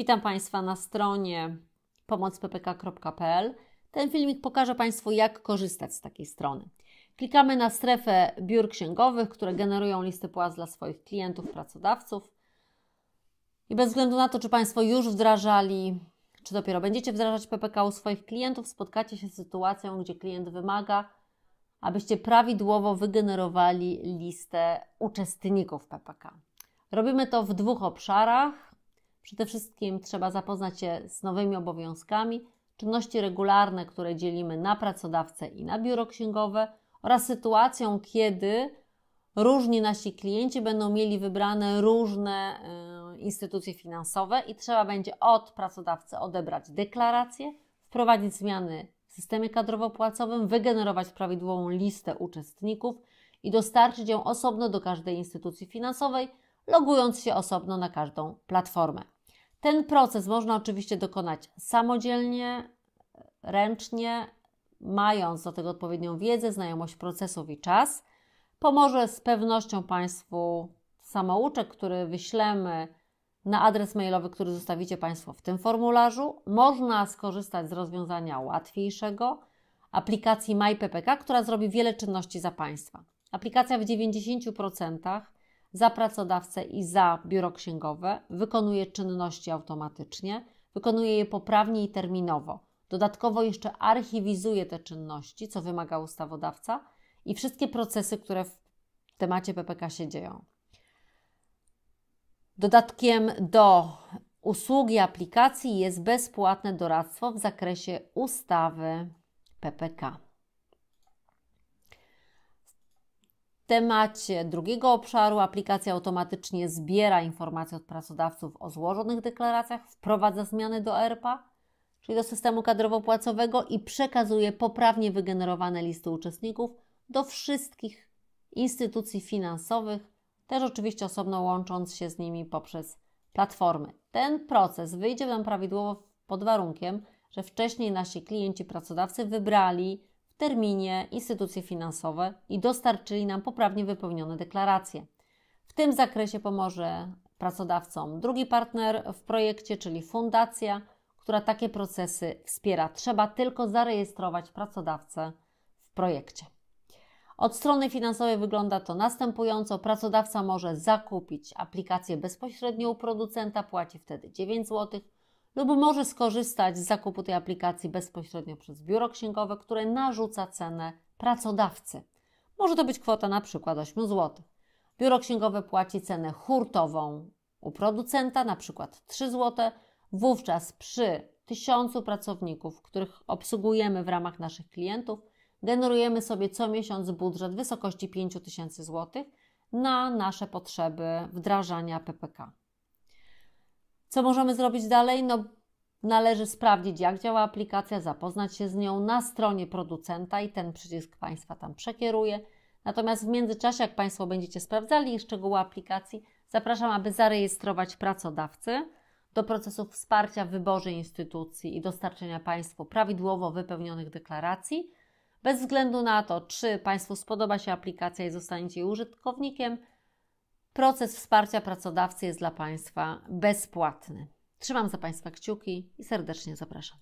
Witam Państwa na stronie pomocppk.pl. Ten filmik pokaże Państwu, jak korzystać z takiej strony. Klikamy na strefę biur księgowych, które generują listy płac dla swoich klientów, pracodawców. I bez względu na to, czy Państwo już wdrażali, czy dopiero będziecie wdrażać PPK u swoich klientów, spotkacie się z sytuacją, gdzie klient wymaga, abyście prawidłowo wygenerowali listę uczestników PPK. Robimy to w dwóch obszarach Przede wszystkim trzeba zapoznać się z nowymi obowiązkami, czynności regularne, które dzielimy na pracodawcę i na biuro księgowe oraz sytuacją, kiedy różni nasi klienci będą mieli wybrane różne y, instytucje finansowe i trzeba będzie od pracodawcy odebrać deklarację, wprowadzić zmiany w systemie kadrowo-płacowym, wygenerować prawidłową listę uczestników i dostarczyć ją osobno do każdej instytucji finansowej logując się osobno na każdą platformę. Ten proces można oczywiście dokonać samodzielnie, ręcznie, mając do tego odpowiednią wiedzę, znajomość procesów i czas. Pomoże z pewnością Państwu samouczek, który wyślemy na adres mailowy, który zostawicie Państwo w tym formularzu. Można skorzystać z rozwiązania łatwiejszego, aplikacji MyPPK, która zrobi wiele czynności za Państwa. Aplikacja w 90% za pracodawcę i za biuro księgowe, wykonuje czynności automatycznie, wykonuje je poprawnie i terminowo. Dodatkowo jeszcze archiwizuje te czynności, co wymaga ustawodawca i wszystkie procesy, które w temacie PPK się dzieją. Dodatkiem do usługi aplikacji jest bezpłatne doradztwo w zakresie ustawy PPK. temacie drugiego obszaru aplikacja automatycznie zbiera informacje od pracodawców o złożonych deklaracjach, wprowadza zmiany do ERPA, czyli do systemu kadrowo-płacowego i przekazuje poprawnie wygenerowane listy uczestników do wszystkich instytucji finansowych, też oczywiście osobno łącząc się z nimi poprzez platformy. Ten proces wyjdzie nam prawidłowo pod warunkiem, że wcześniej nasi klienci, pracodawcy wybrali terminie instytucje finansowe i dostarczyli nam poprawnie wypełnione deklaracje. W tym zakresie pomoże pracodawcom drugi partner w projekcie, czyli fundacja, która takie procesy wspiera. Trzeba tylko zarejestrować pracodawcę w projekcie. Od strony finansowej wygląda to następująco. Pracodawca może zakupić aplikację bezpośrednio u producenta, płaci wtedy 9 zł lub no może skorzystać z zakupu tej aplikacji bezpośrednio przez biuro księgowe, które narzuca cenę pracodawcy. Może to być kwota na przykład 8 zł. Biuro księgowe płaci cenę hurtową u producenta, na przykład 3 zł. Wówczas przy tysiącu pracowników, których obsługujemy w ramach naszych klientów, generujemy sobie co miesiąc budżet w wysokości 5000 zł na nasze potrzeby wdrażania PPK. Co możemy zrobić dalej? No, należy sprawdzić, jak działa aplikacja, zapoznać się z nią na stronie producenta i ten przycisk Państwa tam przekieruje. Natomiast w międzyczasie, jak Państwo będziecie sprawdzali szczegóły aplikacji, zapraszam, aby zarejestrować pracodawcy do procesów wsparcia w wyborze instytucji i dostarczenia Państwu prawidłowo wypełnionych deklaracji. Bez względu na to, czy Państwu spodoba się aplikacja i zostaniecie jej użytkownikiem, Proces wsparcia pracodawcy jest dla Państwa bezpłatny. Trzymam za Państwa kciuki i serdecznie zapraszam.